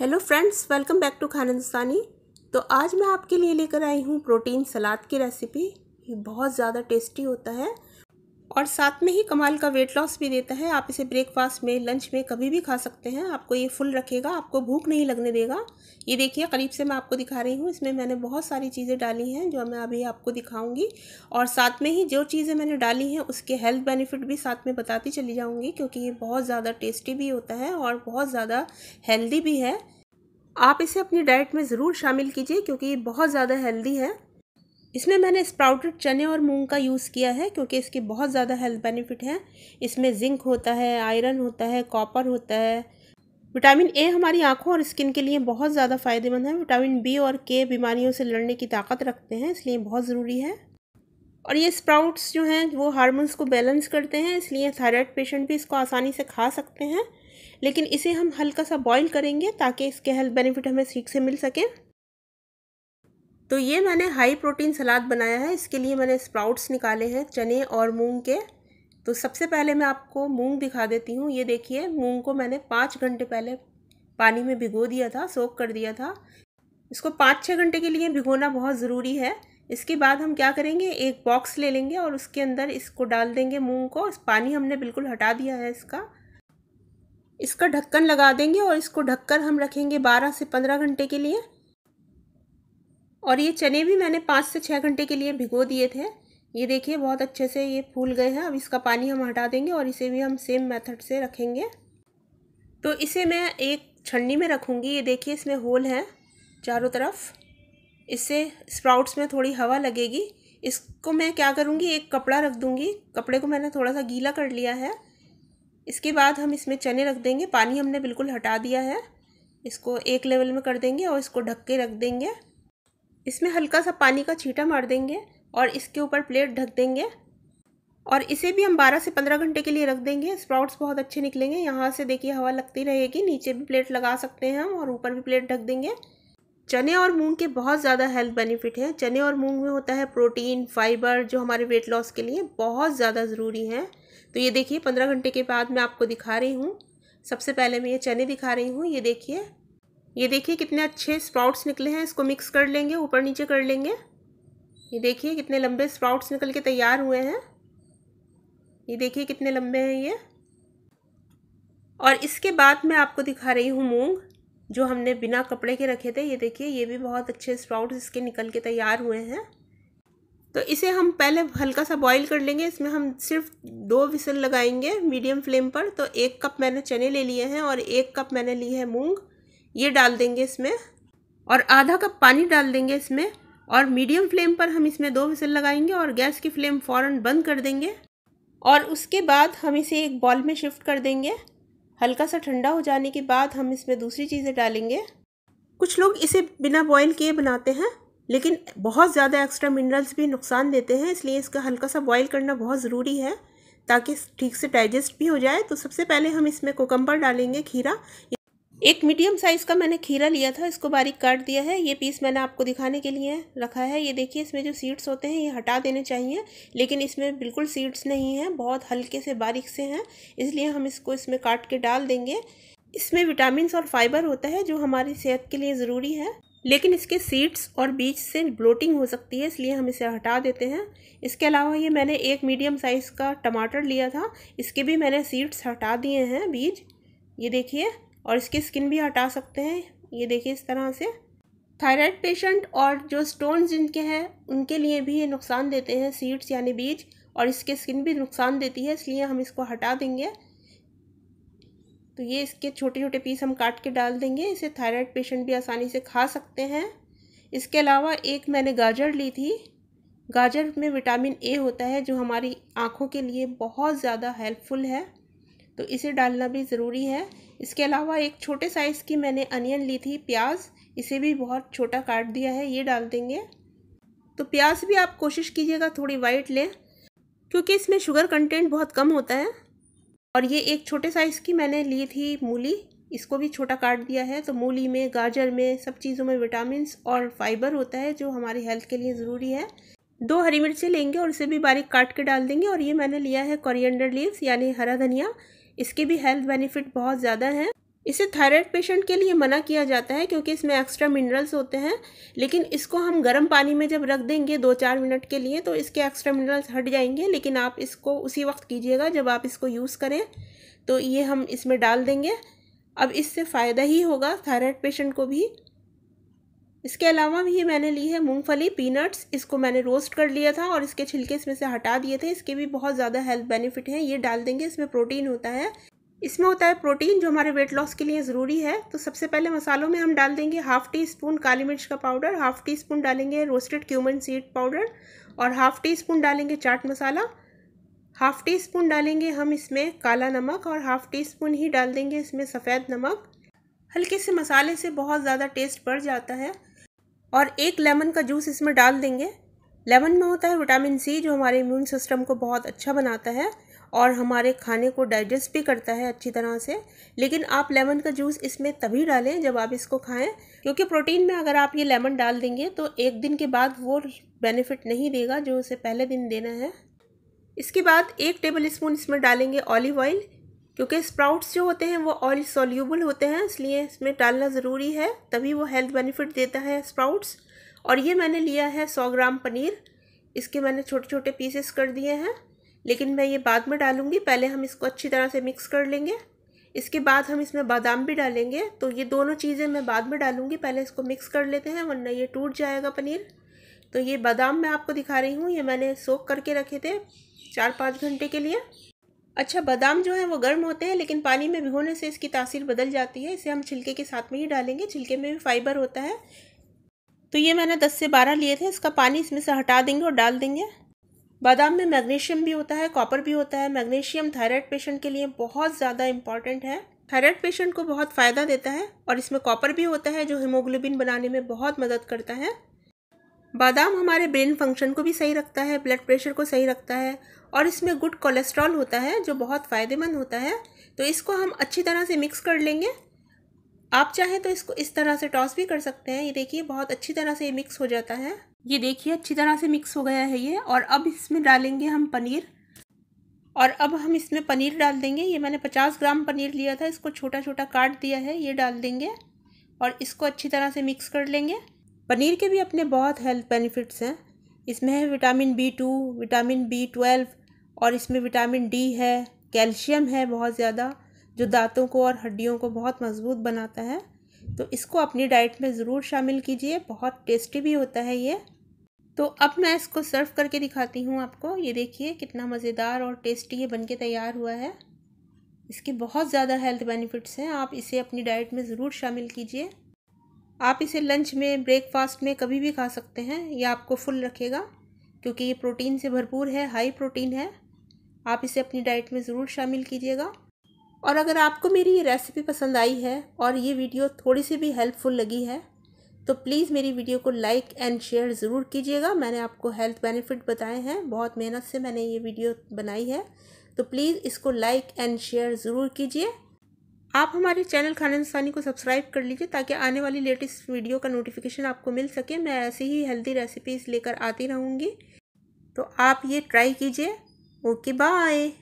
hello friends welcome back to Khana Hindustani तो आज मैं आपके लिए लेकर आई हूँ प्रोटीन सलाद की रेसिपी ये बहुत ज़्यादा टेस्टी होता है और साथ में ही कमाल का वेट लॉस भी देता है आप इसे ब्रेकफास्ट में लंच में कभी भी खा सकते हैं आपको ये फुल रखेगा आपको भूख नहीं लगने देगा ये देखिए करीब से मैं आपको दिखा रही हूँ इसमें मैंने बहुत सारी चीज़ें डाली हैं जो मैं अभी आपको दिखाऊँगी और साथ में ही जो चीज़ें मैंने डाली हैं उसके हेल्थ बेनिफिट भी साथ में बताती चली जाऊँगी क्योंकि ये बहुत ज़्यादा टेस्टी भी होता है और बहुत ज़्यादा हेल्दी भी है आप इसे अपनी डाइट में ज़रूर शामिल कीजिए क्योंकि ये बहुत ज़्यादा हेल्दी है इसमें मैंने स्प्राउटेड चने और मूंग का यूज़ किया है क्योंकि इसके बहुत ज़्यादा हेल्थ बेनिफिट हैं इसमें जिंक होता है आयरन होता है कॉपर होता है विटामिन ए हमारी आँखों और स्किन के लिए बहुत ज़्यादा फ़ायदेमंद है विटामिन बी और के बीमारियों से लड़ने की ताकत रखते हैं इसलिए बहुत ज़रूरी है और ये स्प्राउट्स जो हैं वो हार्मोन्स को बैलेंस करते हैं इसलिए थायराइड पेशेंट भी इसको आसानी से खा सकते हैं लेकिन इसे हम हल्का सा बॉईल करेंगे ताकि इसके हेल्थ बेनिफिट हमें ठीक से मिल सकें तो ये मैंने हाई प्रोटीन सलाद बनाया है इसके लिए मैंने स्प्राउट्स निकाले हैं चने और मूंग के तो सबसे पहले मैं आपको मूंग दिखा देती हूँ ये देखिए मूंग को मैंने पाँच घंटे पहले पानी में भिगो दिया था सोख कर दिया था इसको पाँच छः घंटे के लिए भिगोना बहुत ज़रूरी है इसके बाद हम क्या करेंगे एक बॉक्स ले लेंगे और उसके अंदर इसको डाल देंगे मूँग को पानी हमने बिल्कुल हटा दिया है इसका इसका ढक्कन लगा देंगे और इसको ढककर हम रखेंगे बारह से पंद्रह घंटे के लिए और ये चने भी मैंने पाँच से छः घंटे के लिए भिगो दिए थे ये देखिए बहुत अच्छे से ये फूल गए हैं अब इसका पानी हम हटा देंगे और इसे भी हम सेम मेथड से रखेंगे तो इसे मैं एक छन्नी में रखूँगी ये देखिए इसमें होल है चारों तरफ इससे स्प्राउट्स में थोड़ी हवा लगेगी इसको मैं क्या करूँगी एक कपड़ा रख दूँगी कपड़े को मैंने थोड़ा सा गीला कर लिया है इसके बाद हम इसमें चने रख देंगे पानी हमने बिल्कुल हटा दिया है इसको एक लेवल में कर देंगे और इसको ढक के रख देंगे इसमें हल्का सा पानी का छीटा मार देंगे और इसके ऊपर प्लेट ढक देंगे और इसे भी हम 12 से 15 घंटे के लिए रख देंगे स्प्राउट्स बहुत अच्छे निकलेंगे यहाँ से देखिए हवा लगती रहेगी नीचे भी प्लेट लगा सकते हैं हम और ऊपर भी प्लेट ढक देंगे चने और मूंग के बहुत ज़्यादा हेल्थ बेनिफिट हैं चने और मूंग में होता है प्रोटीन फाइबर जो हमारे वेट लॉस के लिए बहुत ज़्यादा ज़रूरी हैं तो ये देखिए पंद्रह घंटे के बाद मैं आपको दिखा रही हूँ सबसे पहले मैं ये चने दिखा रही हूँ ये देखिए ये देखिए कितने अच्छे स्प्राउट्स निकले हैं इसको मिक्स कर लेंगे ऊपर नीचे कर लेंगे ये देखिए कितने लंबे स्प्राउट्स निकल के तैयार हुए हैं ये देखिए कितने लंबे हैं ये और इसके बाद मैं आपको दिखा रही हूँ मूंग जो हमने बिना कपड़े के रखे थे ये देखिए ये भी बहुत अच्छे स्प्राउट्स इसके निकल के तैयार हुए हैं तो इसे हम पहले हल्का सा बॉईल कर लेंगे इसमें हम सिर्फ दो विसल लगाएंगे मीडियम फ्लेम पर तो एक कप मैंने चने ले लिए हैं और एक कप मैंने ली है मूँग ये डाल देंगे इसमें और आधा कप पानी डाल देंगे इसमें और मीडियम फ्लेम पर हम इसमें दो विसल लगाएंगे और गैस की फ्लेम फ़ौरन बंद कर देंगे और उसके बाद हम इसे एक बॉल में शिफ्ट कर देंगे हल्का सा ठंडा हो जाने के बाद हम इसमें दूसरी चीज़ें डालेंगे कुछ लोग इसे बिना बॉयल किए बनाते हैं लेकिन बहुत ज़्यादा एक्स्ट्रा मिनरल्स भी नुकसान देते हैं इसलिए इसका हल्का सा बॉयल करना बहुत ज़रूरी है ताकि ठीक से डाइजेस्ट भी हो जाए तो सबसे पहले हम इसमें कोकम्बर डालेंगे खीरा एक मीडियम साइज़ का मैंने खीरा लिया था इसको बारीक काट दिया है ये पीस मैंने आपको दिखाने के लिए रखा है ये देखिए इसमें जो सीड्स होते हैं ये हटा देने चाहिए लेकिन इसमें बिल्कुल सीड्स नहीं हैं बहुत हल्के से बारीक से हैं इसलिए हम इसको इसमें काट के डाल देंगे इसमें विटामिन और फाइबर होता है जो हमारी सेहत के लिए ज़रूरी है लेकिन इसके सीड्स और बीज से ब्लोटिंग हो सकती है इसलिए हम इसे हटा देते हैं इसके अलावा ये मैंने एक मीडियम साइज़ का टमाटर लिया था इसके भी मैंने सीड्स हटा दिए हैं बीज ये देखिए और इसकी स्किन भी हटा सकते हैं ये देखिए इस तरह से थायराइड पेशेंट और जो स्टोन जिनके हैं उनके लिए भी ये नुकसान देते हैं सीड्स यानी बीज और इसके स्किन भी नुकसान देती है इसलिए हम इसको हटा देंगे तो ये इसके छोटे छोटे पीस हम काट के डाल देंगे इसे थायराइड पेशेंट भी आसानी से खा सकते हैं इसके अलावा एक मैंने गाजर ली थी गाजर में विटामिन ए होता है जो हमारी आँखों के लिए बहुत ज़्यादा हेल्पफुल है तो इसे डालना भी ज़रूरी है इसके अलावा एक छोटे साइज़ की मैंने अनियन ली थी प्याज इसे भी बहुत छोटा काट दिया है ये डाल देंगे तो प्याज भी आप कोशिश कीजिएगा थोड़ी वाइट लें क्योंकि इसमें शुगर कंटेंट बहुत कम होता है और ये एक छोटे साइज़ की मैंने ली थी मूली इसको भी छोटा काट दिया है तो मूली में गाजर में सब चीज़ों में विटामिन और फाइबर होता है जो हमारी हेल्थ के लिए ज़रूरी है दो हरी मिर्चें लेंगे और इसे भी बारीक काट के डाल देंगे और ये मैंने लिया है कोरिएंडर लीव्स यानी हरा धनिया इसके भी हेल्थ बेनिफिट बहुत ज़्यादा हैं इसे थायराइड पेशेंट के लिए मना किया जाता है क्योंकि इसमें एक्स्ट्रा मिनरल्स होते हैं लेकिन इसको हम गर्म पानी में जब रख देंगे दो चार मिनट के लिए तो इसके एक्स्ट्रा मिनरल्स हट जाएंगे लेकिन आप इसको उसी वक्त कीजिएगा जब आप इसको यूज़ करें तो ये हम इसमें डाल देंगे अब इससे फ़ायदा ही होगा थायराइड पेशेंट को भी इसके अलावा भी ये मैंने ली है मूंगफली पीनट्स इसको मैंने रोस्ट कर लिया था और इसके छिलके इसमें से हटा दिए थे इसके भी बहुत ज़्यादा हेल्थ बेनिफिट हैं ये डाल देंगे इसमें प्रोटीन होता है इसमें होता है प्रोटीन जो हमारे वेट लॉस के लिए ज़रूरी है तो सबसे पहले मसालों में हम डाल देंगे हाफ़ टी स्पून काली मिर्च का पाउडर हाफ़ टी स्पून डालेंगे रोस्टेड क्यूमन सीड पाउडर और हाफ़ टी स्पून डालेंगे चाट मसाला हाफ़ टी स्पून डालेंगे हम इसमें काला नमक और हाफ़ टी स्पून ही डाल देंगे इसमें सफ़ेद नमक हल्के से मसाले से बहुत ज़्यादा टेस्ट बढ़ जाता है और एक लेमन का जूस इसमें डाल देंगे लेमन में होता है विटामिन सी जो हमारे इम्यून सिस्टम को बहुत अच्छा बनाता है और हमारे खाने को डाइजेस्ट भी करता है अच्छी तरह से लेकिन आप लेमन का जूस इसमें तभी डालें जब आप इसको खाएं क्योंकि प्रोटीन में अगर आप ये लेमन डाल देंगे तो एक दिन के बाद वो बेनिफिट नहीं देगा जो उसे पहले दिन देना है इसके बाद एक टेबल स्पून इसमें डालेंगे ऑलिव ऑयल क्योंकि स्प्राउट्स जो होते हैं वो ऑयल सोल्यूबल होते हैं इसलिए इसमें डालना ज़रूरी है तभी वो हेल्थ बेनिफिट देता है स्प्राउट्स और ये मैंने लिया है सौ ग्राम पनीर इसके मैंने छोटे छोटे पीसेस कर दिए हैं लेकिन मैं ये बाद में डालूँगी पहले हम इसको अच्छी तरह से मिक्स कर लेंगे इसके बाद हम इसमें बादाम भी डालेंगे तो ये दोनों चीज़ें मैं बाद में डालूँगी पहले इसको मिक्स कर लेते हैं वरना ये टूट जाएगा पनीर तो ये बादाम मैं आपको दिखा रही हूँ ये मैंने सोख करके रखे थे चार पाँच घंटे के लिए अच्छा बादाम जो है वो गर्म होते हैं लेकिन पानी में भिगोने से इसकी तासीर बदल जाती है इसे हम छिलके के साथ में ही डालेंगे छिलके में भी फाइबर होता है तो ये मैंने दस से बारह लिए थे इसका पानी इसमें से हटा देंगे और डाल देंगे बादाम में मैग्नीशियम भी होता है कॉपर भी होता है मैग्नीशियम थायराइड पेशेंट के लिए बहुत ज़्यादा इंपॉर्टेंट है थायराइड पेशेंट को बहुत फ़ायदा देता है और इसमें कॉपर भी होता है जो हीमोग्लोबिन बनाने में बहुत मदद करता है बादाम हमारे ब्रेन फंक्शन को भी सही रखता है ब्लड प्रेशर को सही रखता है और इसमें गुड कोलेस्ट्रॉल होता है जो बहुत फ़ायदेमंद होता है तो इसको हम अच्छी तरह से मिक्स कर लेंगे आप चाहें तो इसको इस तरह से टॉस भी कर सकते हैं ये देखिए बहुत अच्छी तरह से ये मिक्स हो जाता है ये देखिए अच्छी तरह से मिक्स हो गया है ये और अब इसमें डालेंगे हम पनीर और अब हम इसमें पनीर डाल देंगे ये मैंने पचास ग्राम पनीर लिया था इसको छोटा छोटा काट दिया है ये डाल देंगे और इसको अच्छी तरह से मिक्स कर लेंगे पनीर के भी अपने बहुत हेल्थ बेनिफिट्स हैं इसमें है vitamin B two vitamin B twelve और इसमें विटामिन डी है कैल्शियम है बहुत ज़्यादा जो दांतों को और हड्डियों को बहुत मज़बूत बनाता है तो इसको अपनी डाइट में ज़रूर शामिल कीजिए बहुत टेस्टी भी होता है ये तो अब मैं इसको सर्व करके दिखाती हूँ आपको ये देखिए कितना मज़ेदार और टेस्टी ये बन तैयार हुआ है इसके बहुत ज़्यादा हेल्थ बेनिफिट्स हैं आप इसे अपनी डाइट में ज़रूर शामिल कीजिए आप इसे लंच में ब्रेकफास्ट में कभी भी खा सकते हैं यह आपको फुल रखेगा क्योंकि ये प्रोटीन से भरपूर है हाई प्रोटीन है आप इसे अपनी डाइट में ज़रूर शामिल कीजिएगा और अगर आपको मेरी ये रेसिपी पसंद आई है और ये वीडियो थोड़ी सी भी हेल्पफुल लगी है तो प्लीज़ मेरी वीडियो को लाइक एंड शेयर ज़रूर कीजिएगा मैंने आपको हेल्थ बेनिफिट बताए हैं बहुत मेहनत से मैंने ये वीडियो बनाई है तो प्लीज़ इसको लाइक एंड शेयर ज़रूर कीजिए आप हमारे चैनल खाना इंसानी को सब्सक्राइब कर लीजिए ताकि आने वाली लेटेस्ट वीडियो का नोटिफिकेशन आपको मिल सके मैं ऐसी ही हेल्दी रेसिपीज़ लेकर आती रहूँगी तो आप ये ट्राई कीजिए ओके बाय